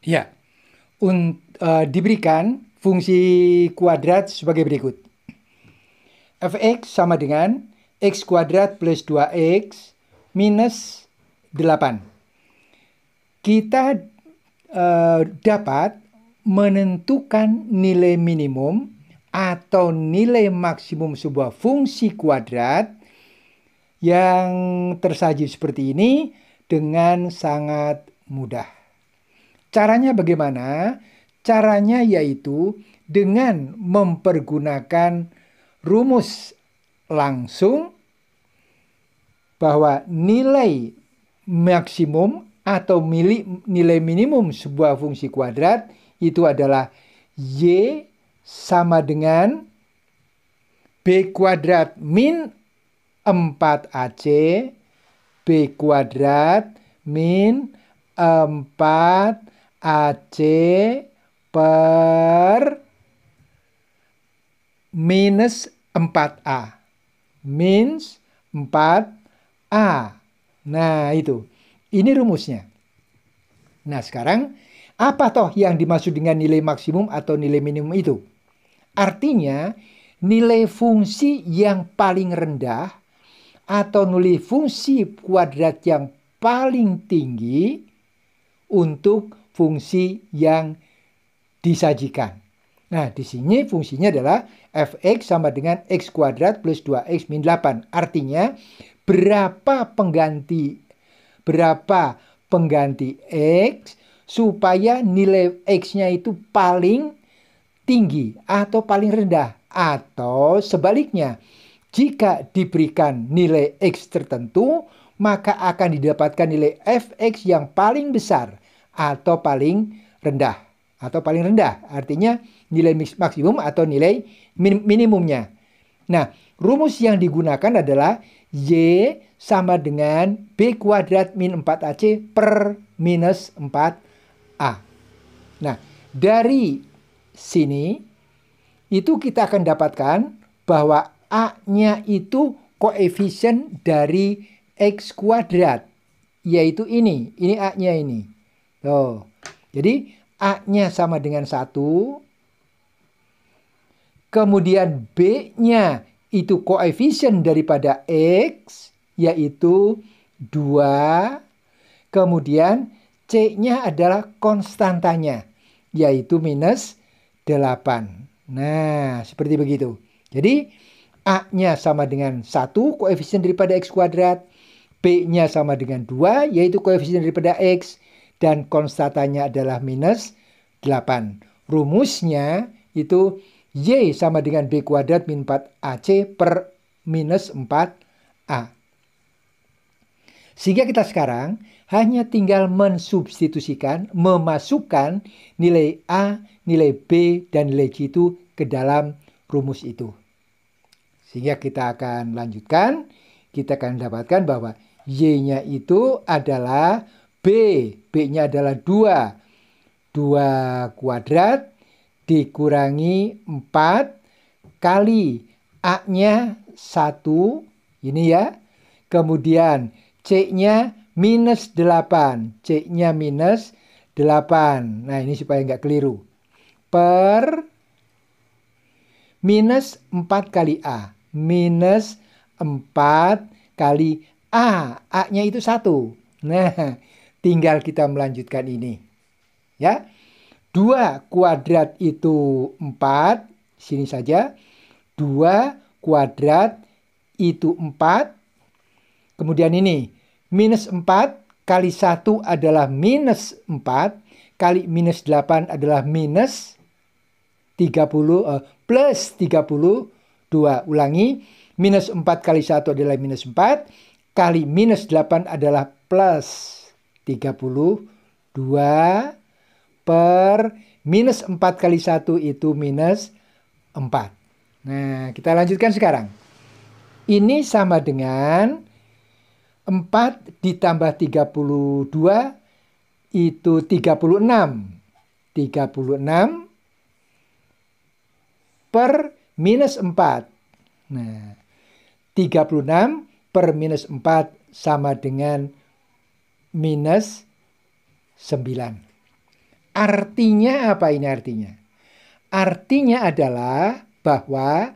Ya, Un, uh, diberikan fungsi kuadrat sebagai berikut. fx sama dengan x kuadrat plus 2x minus 8. Kita uh, dapat menentukan nilai minimum atau nilai maksimum sebuah fungsi kuadrat yang tersaji seperti ini dengan sangat mudah. Caranya bagaimana? Caranya yaitu dengan mempergunakan rumus langsung bahwa nilai maksimum atau nilai minimum sebuah fungsi kuadrat itu adalah y sama dengan b kuadrat min 4ac b kuadrat min 4 A C per minus 4A. Minus 4A. Nah, itu. Ini rumusnya. Nah, sekarang apa toh yang dimaksud dengan nilai maksimum atau nilai minimum itu? Artinya, nilai fungsi yang paling rendah atau nilai fungsi kuadrat yang paling tinggi untuk fungsi yang disajikan. Nah, di sini fungsinya adalah fx sama dengan x kuadrat plus 2x min 8. Artinya, berapa pengganti berapa pengganti x supaya nilai x-nya itu paling tinggi atau paling rendah atau sebaliknya. Jika diberikan nilai x tertentu, maka akan didapatkan nilai fx yang paling besar atau paling rendah atau paling rendah artinya nilai maksimum atau nilai min minimumnya. Nah, rumus yang digunakan adalah Y sama dengan B kuadrat min 4AC per minus 4A. Nah, dari sini itu kita akan dapatkan bahwa A-nya itu koefisien dari X kuadrat, yaitu ini, ini A-nya ini. Tuh. Jadi A-nya sama dengan 1. Kemudian B-nya itu koefisien daripada X yaitu 2. Kemudian C-nya adalah konstantanya yaitu minus 8. Nah, seperti begitu. Jadi, A-nya sama dengan 1 koefisien daripada X kuadrat. B-nya sama dengan 2 yaitu koefisien daripada X dan konstatanya adalah minus 8. Rumusnya itu Y sama dengan B kuadrat min 4AC per minus 4A. Sehingga kita sekarang hanya tinggal mensubstitusikan, memasukkan nilai A, nilai B, dan nilai C itu ke dalam rumus itu. Sehingga kita akan lanjutkan, kita akan dapatkan bahwa Y-nya itu adalah B. B-nya adalah 2. 2 kuadrat dikurangi 4 kali A-nya 1. Ini ya. Kemudian C-nya minus 8. C-nya minus 8. Nah ini supaya nggak keliru. Per minus 4 kali A. Minus 4 kali A. A-nya itu 1. Nah, Tinggal kita melanjutkan ini. Ya. 2 kuadrat itu 4, sini saja. 2 kuadrat itu 4. Kemudian ini, minus 4 kali 1 adalah minus 4, kali minus 8 adalah minus 30, eh, plus 32. Ulangi, minus 4 kali 1 adalah minus 4, kali minus 8 adalah plus 32. 32 per minus 4 kali 1 itu minus 4. Nah, kita lanjutkan sekarang. Ini sama dengan 4 ditambah 32 itu 36. 36 per minus 4. Nah, 36 per minus 4 sama dengan minus 9. Artinya apa ini artinya? Artinya adalah bahwa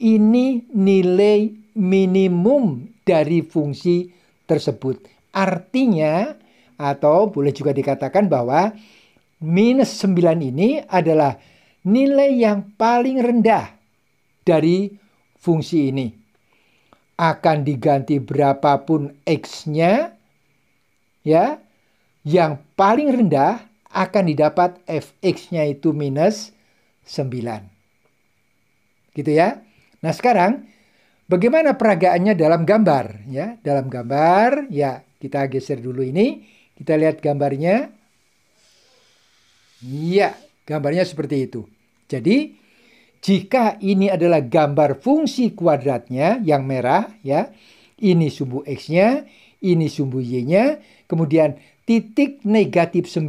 ini nilai minimum dari fungsi tersebut. Artinya atau boleh juga dikatakan bahwa minus 9 ini adalah nilai yang paling rendah dari fungsi ini. Akan diganti berapapun x-nya, ya yang paling rendah akan didapat fx-nya itu minus 9. Gitu ya. Nah, sekarang bagaimana peragaannya dalam gambar ya? Dalam gambar ya, kita geser dulu ini, kita lihat gambarnya. Ya, gambarnya seperti itu. Jadi, jika ini adalah gambar fungsi kuadratnya yang merah ya, ini sumbu x-nya, ini sumbu Y-nya. Kemudian titik negatif 9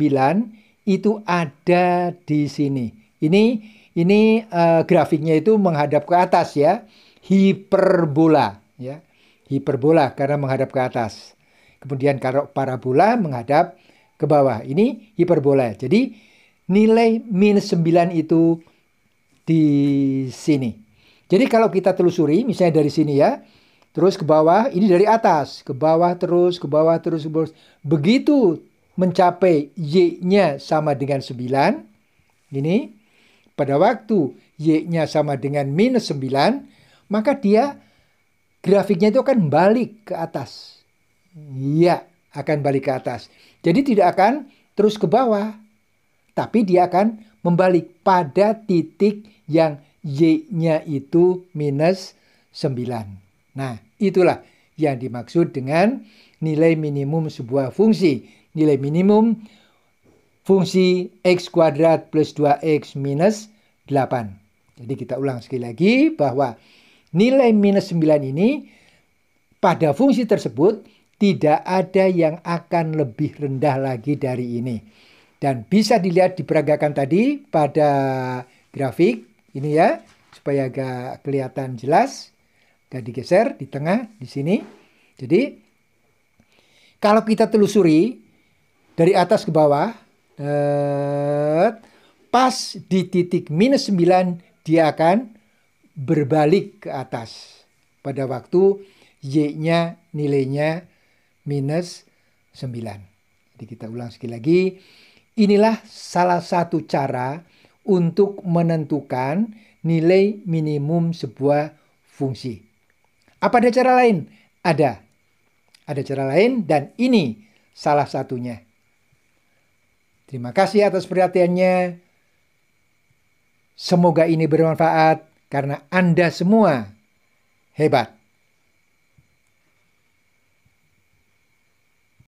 itu ada di sini. Ini ini uh, grafiknya itu menghadap ke atas ya. Hiperbola ya. Hiperbola karena menghadap ke atas. Kemudian kalau parabola menghadap ke bawah. Ini hiperbola. Jadi nilai minus 9 itu di sini. Jadi kalau kita telusuri misalnya dari sini ya terus ke bawah, ini dari atas, ke bawah terus, ke bawah terus, ke bawah. Begitu mencapai Y-nya sama dengan 9, ini, pada waktu Y-nya sama dengan minus 9, maka dia grafiknya itu akan balik ke atas. Iya, akan balik ke atas. Jadi tidak akan terus ke bawah, tapi dia akan membalik pada titik yang Y-nya itu minus 9. Nah, itulah yang dimaksud dengan nilai minimum sebuah fungsi. Nilai minimum fungsi x kuadrat plus 2x minus 8. Jadi kita ulang sekali lagi bahwa nilai minus 9 ini pada fungsi tersebut tidak ada yang akan lebih rendah lagi dari ini. Dan bisa dilihat diperagakan tadi pada grafik ini ya, supaya agak kelihatan jelas. Gak digeser di tengah di sini. Jadi kalau kita telusuri dari atas ke bawah eh, pas di titik minus 9 dia akan berbalik ke atas pada waktu y-nya nilainya minus 9. Jadi kita ulang sekali lagi. Inilah salah satu cara untuk menentukan nilai minimum sebuah fungsi. Apa ada cara lain? Ada. Ada cara lain dan ini salah satunya. Terima kasih atas perhatiannya. Semoga ini bermanfaat karena Anda semua hebat.